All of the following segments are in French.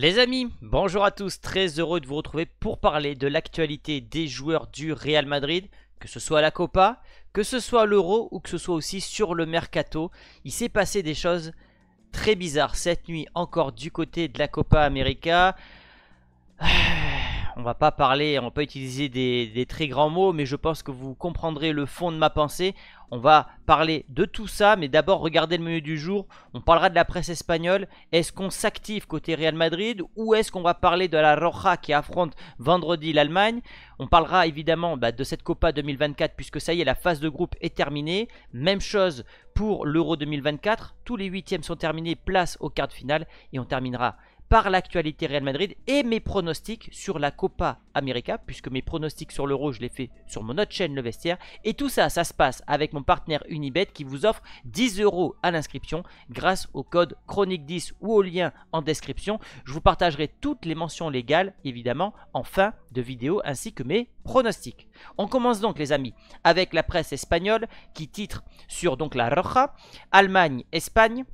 Les amis, bonjour à tous, très heureux de vous retrouver pour parler de l'actualité des joueurs du Real Madrid, que ce soit à la Copa, que ce soit l'Euro ou que ce soit aussi sur le Mercato. Il s'est passé des choses très bizarres cette nuit encore du côté de la Copa América. Ah, on va pas parler, on va pas utiliser des, très grands mots, mais je pense que vous comprendrez le fond de ma pensée. On va parler de tout ça, mais d'abord regardez le menu du jour. On parlera de la presse espagnole. Est-ce qu'on s'active côté Real Madrid ou est-ce qu'on va parler de la Roja qui affronte vendredi l'Allemagne On parlera évidemment bah, de cette Copa 2024 puisque ça y est, la phase de groupe est terminée. Même chose pour l'Euro 2024. Tous les huitièmes sont terminés, place au quart de finale et on terminera par l'actualité Real Madrid et mes pronostics sur la Copa América, puisque mes pronostics sur l'euro, je les fais sur mon autre chaîne, Le Vestiaire. Et tout ça, ça se passe avec mon partenaire Unibet qui vous offre 10 euros à l'inscription grâce au code Chronique10 ou au lien en description. Je vous partagerai toutes les mentions légales, évidemment, en fin de vidéo, ainsi que mes pronostics. On commence donc, les amis, avec la presse espagnole qui titre sur donc la Roja, Allemagne-Espagne.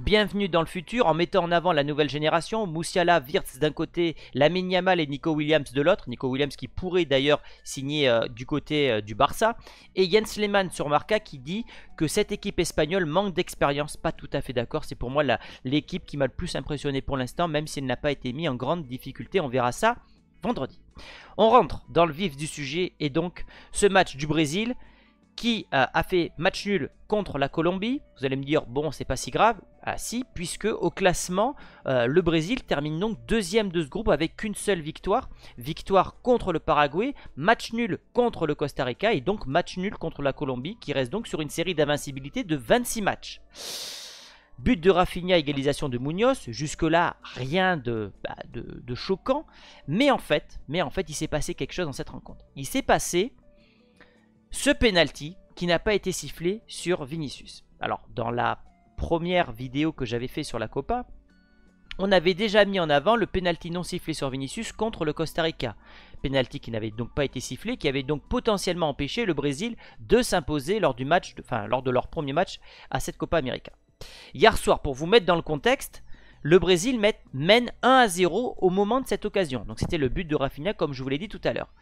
Bienvenue dans le futur en mettant en avant la nouvelle génération, Moussiala, Wirtz d'un côté, Lamine Yamal et Nico Williams de l'autre, Nico Williams qui pourrait d'ailleurs signer euh, du côté euh, du Barça, et Jens Lehmann sur Marca qui dit que cette équipe espagnole manque d'expérience, pas tout à fait d'accord, c'est pour moi l'équipe qui m'a le plus impressionné pour l'instant, même si elle n'a pas été mise en grande difficulté, on verra ça vendredi. On rentre dans le vif du sujet et donc ce match du Brésil, qui euh, a fait match nul contre la Colombie. Vous allez me dire, bon, c'est pas si grave. Ah si, puisque au classement, euh, le Brésil termine donc deuxième de ce groupe avec une seule victoire. Victoire contre le Paraguay, match nul contre le Costa Rica et donc match nul contre la Colombie qui reste donc sur une série d'invincibilité de 26 matchs. But de Rafinha, égalisation de Munoz, jusque-là rien bah, de, de, choquant, mais en fait, mais en fait il s'est passé quelque chose dans cette rencontre. Il s'est passé ce penalty qui n'a pas été sifflé sur Vinicius. Alors, dans la première vidéo que j'avais fait sur la Copa, on avait déjà mis en avant le penalty non sifflé sur Vinicius contre le Costa Rica. Penalty qui n'avait donc pas été sifflé, qui avait donc potentiellement empêché le Brésil de s'imposer lors du match, de, enfin lors de leur premier match à cette Copa América. Hier soir, pour vous mettre dans le contexte, le Brésil mène 1 à 0 au moment de cette occasion. Donc c'était le but de Rafinha comme je vous l'ai dit tout à l'heure.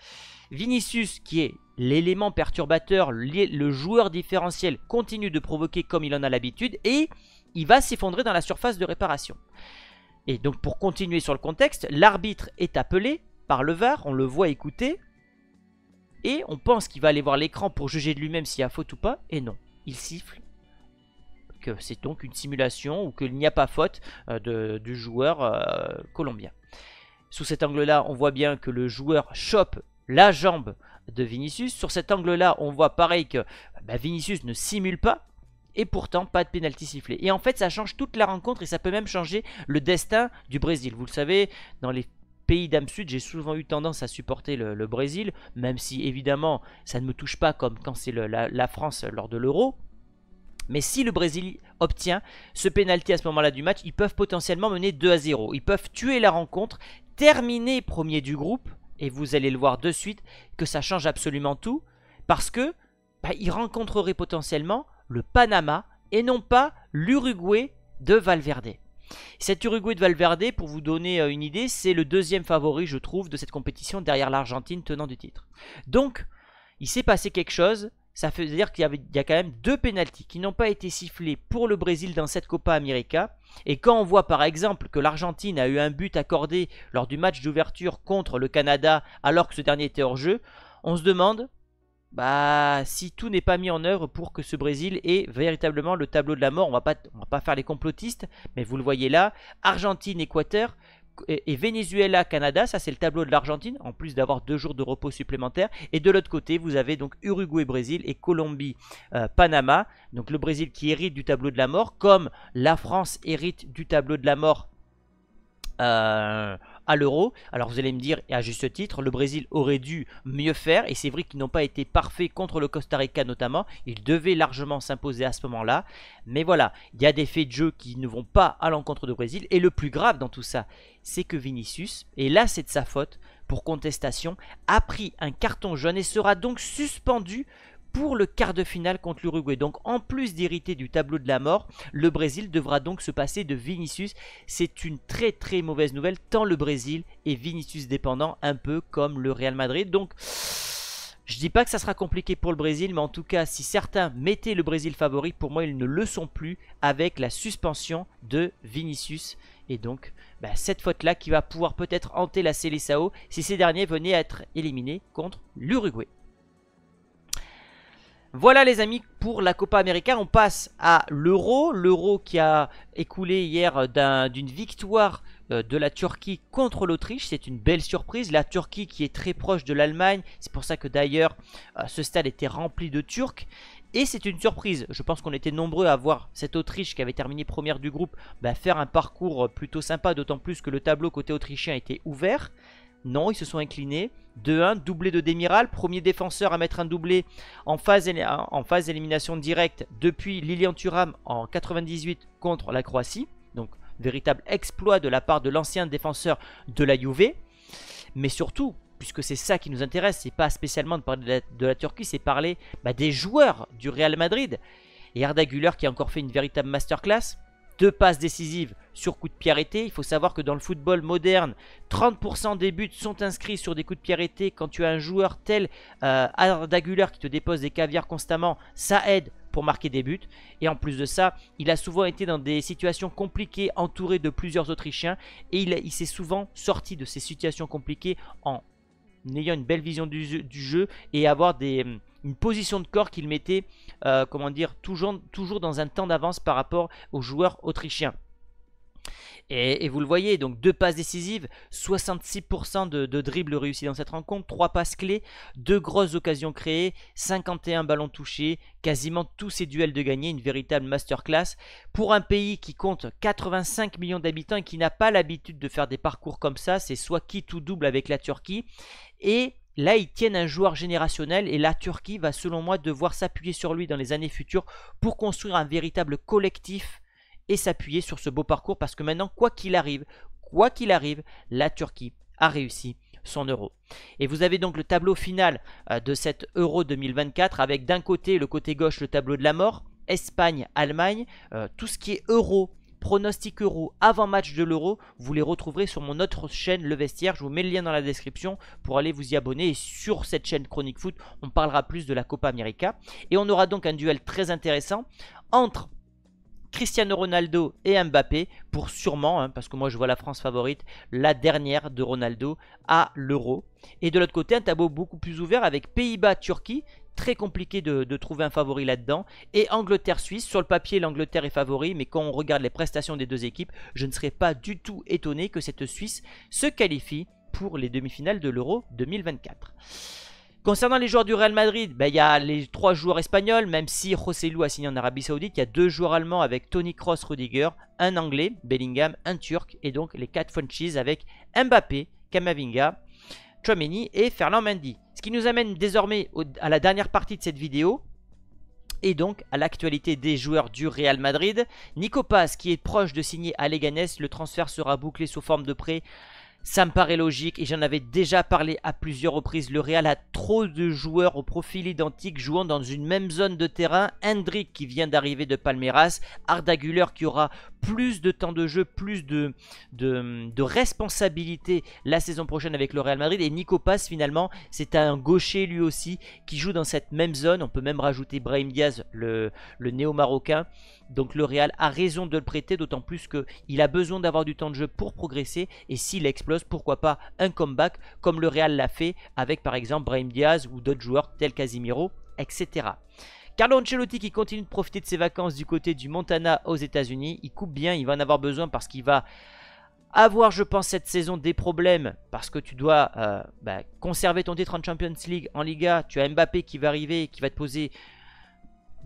Vinicius, qui est l'élément perturbateur, le joueur différentiel, continue de provoquer comme il en a l'habitude et il va s'effondrer dans la surface de réparation. Et donc pour continuer sur le contexte, l'arbitre est appelé par le VAR, on le voit écouter, et on pense qu'il va aller voir l'écran pour juger de lui-même s'il y a faute ou pas, et non, il siffle c'est donc une simulation ou qu'il n'y a pas faute euh, de, du joueur euh, colombien. Sous cet angle-là, on voit bien que le joueur chope la jambe de Vinicius. Sur cet angle-là, on voit pareil que bah, Vinicius ne simule pas. Et pourtant, pas de pénalty sifflé. Et en fait, ça change toute la rencontre et ça peut même changer le destin du Brésil. Vous le savez, dans les pays d'âme sud, j'ai souvent eu tendance à supporter le, Brésil, même si évidemment ça ne me touche pas comme quand c'est la France lors de l'euro. Mais si le Brésil obtient ce pénalty à ce moment-là du match, ils peuvent potentiellement mener 2 à 0. Ils peuvent tuer la rencontre, terminer premier du groupe, et vous allez le voir de suite que ça change absolument tout, parce que bah, ils rencontreraient potentiellement le Panama et non pas l'Uruguay de Valverde. Cet Uruguay de Valverde, pour vous donner euh, une idée, c'est le deuxième favori, je trouve, de cette compétition derrière l'Argentine tenant du titre. Donc, il s'est passé quelque chose ça veut dire qu'il y, a quand même deux pénalties qui n'ont pas été sifflées pour le Brésil dans cette Copa América. Et quand on voit par exemple que l'Argentine a eu un but accordé lors du match d'ouverture contre le Canada alors que ce dernier était hors jeu, on se demande bah si tout n'est pas mis en œuvre pour que ce Brésil ait véritablement le tableau de la mort. On ne va pas faire les complotistes, mais vous le voyez là, Argentine-Équateur, et, Venezuela, Canada, ça c'est le tableau de l'Argentine, en plus d'avoir deux jours de repos supplémentaires. Et de l'autre côté, vous avez donc Uruguay, Brésil et Colombie, euh, Panama. Donc le Brésil qui hérite du tableau de la mort, comme la France hérite du tableau de la mort. Euh, à l'euro. Alors vous allez me dire, et à juste titre, le Brésil aurait dû mieux faire, et c'est vrai qu'ils n'ont pas été parfaits contre le Costa Rica notamment, ils devaient largement s'imposer à ce moment-là. Mais voilà, il y a des faits de jeu qui ne vont pas à l'encontre du Brésil, et le plus grave dans tout ça, c'est que Vinicius, et là c'est de sa faute, pour contestation, a pris un carton jaune et sera donc suspendu pour le quart de finale contre l'Uruguay. Donc en plus d'hériter du tableau de la mort, le Brésil devra donc se passer de Vinicius. C'est une très très mauvaise nouvelle tant le Brésil est Vinicius dépendant un peu comme le Real Madrid. Donc je dis pas que ça sera compliqué pour le Brésil, mais en tout cas, si certains mettaient le Brésil favori, pour moi, ils ne le sont plus avec la suspension de Vinicius. Et donc, bah, cette faute-là qui va pouvoir peut-être hanter la Célissao, si ces derniers venaient à être éliminés contre l'Uruguay. Voilà les amis pour la Copa América, on passe à l'Euro, l'Euro qui a écoulé hier d'une victoire euh, de la Turquie contre l'Autriche. C'est une belle surprise. La Turquie qui est très proche de l'Allemagne. C'est pour ça que d'ailleurs euh, ce stade était rempli de Turcs. Et c'est une surprise. Je pense qu'on était nombreux à voir cette Autriche qui avait terminé première du groupe bah, faire un parcours euh, plutôt sympa, d'autant plus que le tableau côté autrichien était ouvert. Non, ils se sont inclinés. 2-1, doublé de Demiral, premier défenseur à mettre un doublé en phase, en phase directe depuis Lilian Thuram en 98 contre la Croatie. Donc, véritable exploit de la part de l'ancien défenseur de la Juve. Mais surtout, puisque c'est ça qui nous intéresse, c'est pas spécialement de parler de la, Turquie, c'est parler bah, des joueurs du Real Madrid. Et Arda Güler qui a encore fait une véritable masterclass deux passes décisives sur coup de pied Il faut savoir que dans le football moderne, 30% des buts sont inscrits sur des coups de pied Quand tu as un joueur tel euh, qui te dépose des caviars constamment, ça aide pour marquer des buts. Et en plus de ça, il a souvent été dans des situations compliquées, entouré de plusieurs Autrichiens. Et il, s'est souvent sorti de ces situations compliquées en ayant une belle vision du jeu et avoir des une position de corps qu'il mettait, euh, comment dire, toujours, toujours dans un temps d'avance par rapport aux joueurs autrichiens. Et, vous le voyez, donc deux passes décisives, 66% de, de dribbles réussis dans cette rencontre, trois passes clés, deux grosses occasions créées, 51 ballons touchés, quasiment tous ces duels de gagnés, une véritable masterclass. Pour un pays qui compte 85 millions d'habitants et qui n'a pas l'habitude de faire des parcours comme ça, c'est soit qui tout double avec la Turquie. Et Là, ils tiennent un joueur générationnel et la Turquie va, selon moi, devoir s'appuyer sur lui dans les années futures pour construire un véritable collectif et s'appuyer sur ce beau parcours parce que maintenant, quoi qu'il arrive, quoi qu'il arrive, la Turquie a réussi son euro. Et vous avez donc le tableau final euh, de cet euro 2024 avec d'un côté, le côté gauche, le tableau de la mort, Espagne, Allemagne, euh, tout ce qui est euro Pronostic euro avant match de l'euro, vous les retrouverez sur mon autre chaîne Le Vestiaire. Je vous mets le lien dans la description pour aller vous y abonner. Et sur cette chaîne Chronique Foot, on parlera plus de la Copa América. Et on aura donc un duel très intéressant entre Cristiano Ronaldo et Mbappé pour sûrement, hein, parce que moi je vois la France favorite, la dernière de Ronaldo à l'Euro. Et de l'autre côté, un tableau beaucoup plus ouvert avec Pays-Bas-Turquie très compliqué de, trouver un favori là-dedans. Et Angleterre-Suisse, sur le papier, l'Angleterre est favori, mais quand on regarde les prestations des deux équipes, je ne serais pas du tout étonné que cette Suisse se qualifie pour les demi-finales de l'Euro 2024. Concernant les joueurs du Real Madrid, ben, il y a les trois joueurs espagnols, même si José Lu a signé en Arabie Saoudite, il y a deux joueurs allemands avec Tony Cross, Rudiger, un anglais, Bellingham, un turc, et donc les quatre Funchies avec Mbappé, Kamavinga, Chouameni et Fernand Mendy. Ce qui nous amène désormais à la dernière partie de cette vidéo. Et donc à l'actualité des joueurs du Real Madrid. Nico Paz qui est proche de signer à Leganés. Le transfert sera bouclé sous forme de prêt ça me paraît logique et j'en avais déjà parlé à plusieurs reprises. Le Real a trop de joueurs au profil identique jouant dans une même zone de terrain. Hendrik qui vient d'arriver de Palmeiras, Arda qui aura plus de temps de jeu, plus de, responsabilité la saison prochaine avec le Real Madrid. Et Nico finalement, c'est un gaucher lui aussi qui joue dans cette même zone. On peut même rajouter Brahim Diaz, le, le néo-marocain. Donc le Real a raison de le prêter, d'autant plus qu'il a besoin d'avoir du temps de jeu pour progresser. Et s'il explose pourquoi pas un comeback comme le Real l'a fait avec par exemple Brahim Diaz ou d'autres joueurs tels Casimiro, etc. Carlo Ancelotti qui continue de profiter de ses vacances du côté du Montana aux États-Unis, il coupe bien, il va en avoir besoin parce qu'il va avoir, je pense, cette saison des problèmes parce que tu dois euh, bah, conserver ton titre en Champions League, en Liga. Tu as Mbappé qui va arriver, et qui va te poser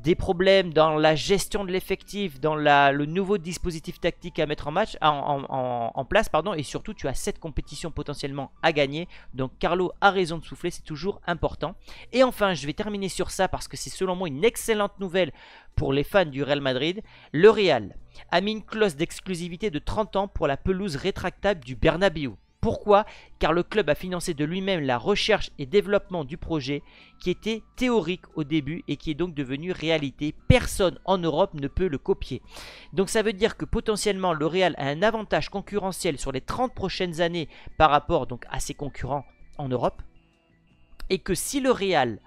des problèmes dans la gestion de l'effectif, dans le nouveau dispositif tactique à mettre en, match, en, place, pardon, et surtout tu as cette compétition potentiellement à gagner. Donc Carlo a raison de souffler, c'est toujours important. Et enfin, je vais terminer sur ça parce que c'est selon moi une excellente nouvelle pour les fans du Real Madrid. Le Real a mis une clause d'exclusivité de 30 ans pour la pelouse rétractable du Bernabéu. Pourquoi Car le club a financé de lui-même la recherche et développement du projet qui était théorique au début et qui est donc devenu réalité. Personne en Europe ne peut le copier. Donc ça veut dire que potentiellement le Real a un avantage concurrentiel sur les 30 prochaines années par rapport donc à ses concurrents en Europe et que si le Real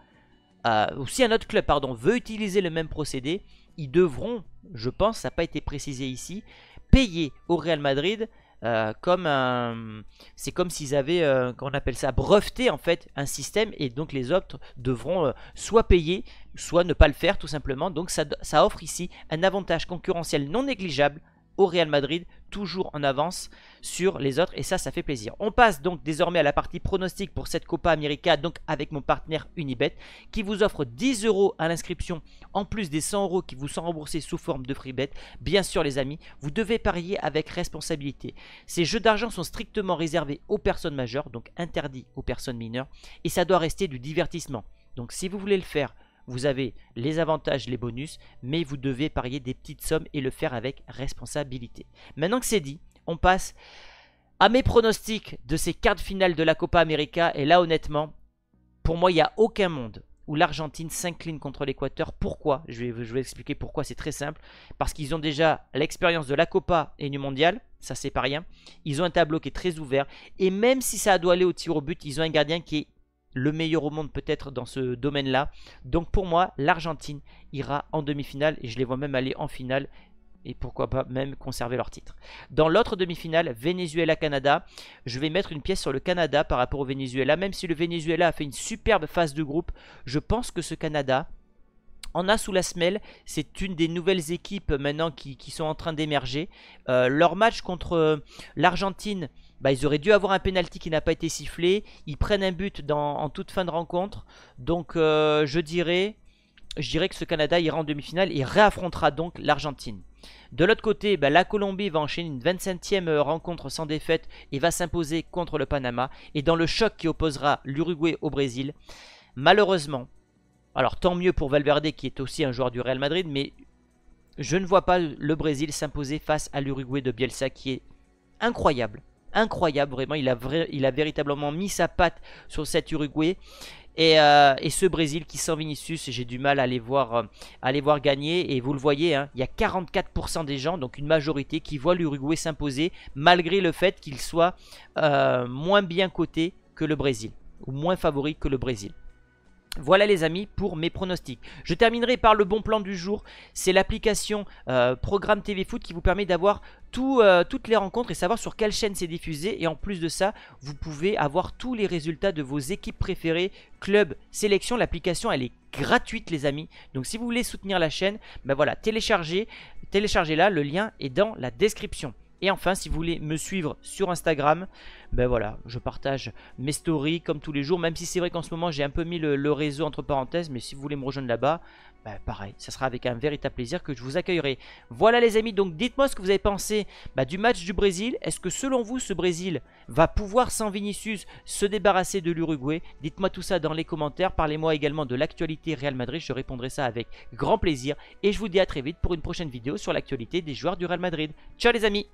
euh, ou si un autre club pardon veut utiliser le même procédé, ils devront, je pense, ça n'a pas été précisé ici, payer au Real Madrid euh, comme euh, c'est comme s'ils avaient, qu'on euh, appelle ça, breveté en fait un système et donc les autres devront soit payer, soit ne pas le faire tout simplement. Donc ça offre ici un avantage concurrentiel non négligeable au Real Madrid, toujours en avance sur les autres et ça, ça fait plaisir. On passe donc désormais à la partie pronostic pour cette Copa América, donc avec mon partenaire Unibet, qui vous offre 10 euros à l'inscription, en plus des 100 euros qui vous sont remboursés sous forme de free bet. Bien sûr les amis, vous devez parier avec responsabilité. Ces jeux d'argent sont strictement réservés aux personnes majeures, donc interdits aux personnes mineures, et ça doit rester du divertissement. Donc si vous voulez le faire vous avez les avantages, les bonus, mais vous devez parier des petites sommes et le faire avec responsabilité. Maintenant que c'est dit, on passe à mes pronostics de ces quarts de finale de la Copa América. Et là, honnêtement, pour moi, il n'y a aucun monde où l'Argentine s'incline contre l'Équateur. Pourquoi je vais, vous expliquer pourquoi, c'est très simple. Parce qu'ils ont déjà l'expérience de la Copa et du Mondial, ça c'est pas rien. Ils ont un tableau qui est très ouvert. Et même si ça doit aller au tir au but, ils ont un gardien qui est le meilleur au monde peut-être dans ce domaine-là. Donc pour moi, l'Argentine ira en demi-finale et je les vois même aller en finale et pourquoi pas même conserver leur titre. Dans l'autre demi-finale, Venezuela-Canada, je vais mettre une pièce sur le Canada par rapport au Venezuela, même si le Venezuela a fait une superbe phase de groupe, je pense que ce Canada en a sous la semelle, c'est une des nouvelles équipes maintenant qui, sont en train d'émerger. Euh, leur match contre euh, l'Argentine bah, ils auraient dû avoir un penalty qui n'a pas été sifflé. Ils prennent un but en toute fin de rencontre. Donc euh, je dirais je dirais que ce Canada ira en demi-finale et réaffrontera donc l'Argentine. De l'autre côté, bah, la Colombie va enchaîner une 25 e euh, rencontre sans défaite et va s'imposer contre le Panama. Et dans le choc qui opposera l'Uruguay au Brésil, malheureusement, alors tant mieux pour Valverde qui est aussi un joueur du Real Madrid, mais je ne vois pas le Brésil s'imposer face à l'Uruguay de Bielsa qui est incroyable incroyable, vraiment. Il a, il a véritablement mis sa patte sur cet Uruguay. Et, euh, ce Brésil qui sent Vinicius, j'ai du mal à les voir, euh, voir gagner. Et vous le voyez, hein, il y a 44% des gens, donc une majorité, qui voient l'Uruguay s'imposer, malgré le fait qu'il soit euh, moins bien coté que le Brésil, ou moins favori que le Brésil. Voilà les amis pour mes pronostics. Je terminerai par le bon plan du jour. C'est l'application euh, Programme TV Foot qui vous permet d'avoir euh, toutes les rencontres et savoir sur quelle chaîne c'est diffusé. Et en plus de ça, vous pouvez avoir tous les résultats de vos équipes préférées, clubs, sélections. L'application, elle est gratuite les amis. Donc si vous voulez soutenir la chaîne, ben voilà, téléchargez, téléchargez-la, le lien est dans la description. Et enfin, si vous voulez me suivre sur Instagram, ben voilà, je partage mes stories comme tous les jours, même si c'est vrai qu'en ce moment j'ai un peu mis le, réseau entre parenthèses, mais si vous voulez me rejoindre là-bas, ben pareil, ça sera avec un véritable plaisir que je vous accueillerai. Voilà les amis, donc dites-moi ce que vous avez pensé ben, du match du Brésil. Est-ce que selon vous, ce Brésil va pouvoir sans Vinicius se débarrasser de l'Uruguay Dites-moi tout ça dans les commentaires, parlez-moi également de l'actualité Real Madrid, je répondrai ça avec grand plaisir. Et je vous dis à très vite pour une prochaine vidéo sur l'actualité des joueurs du Real Madrid. Ciao les amis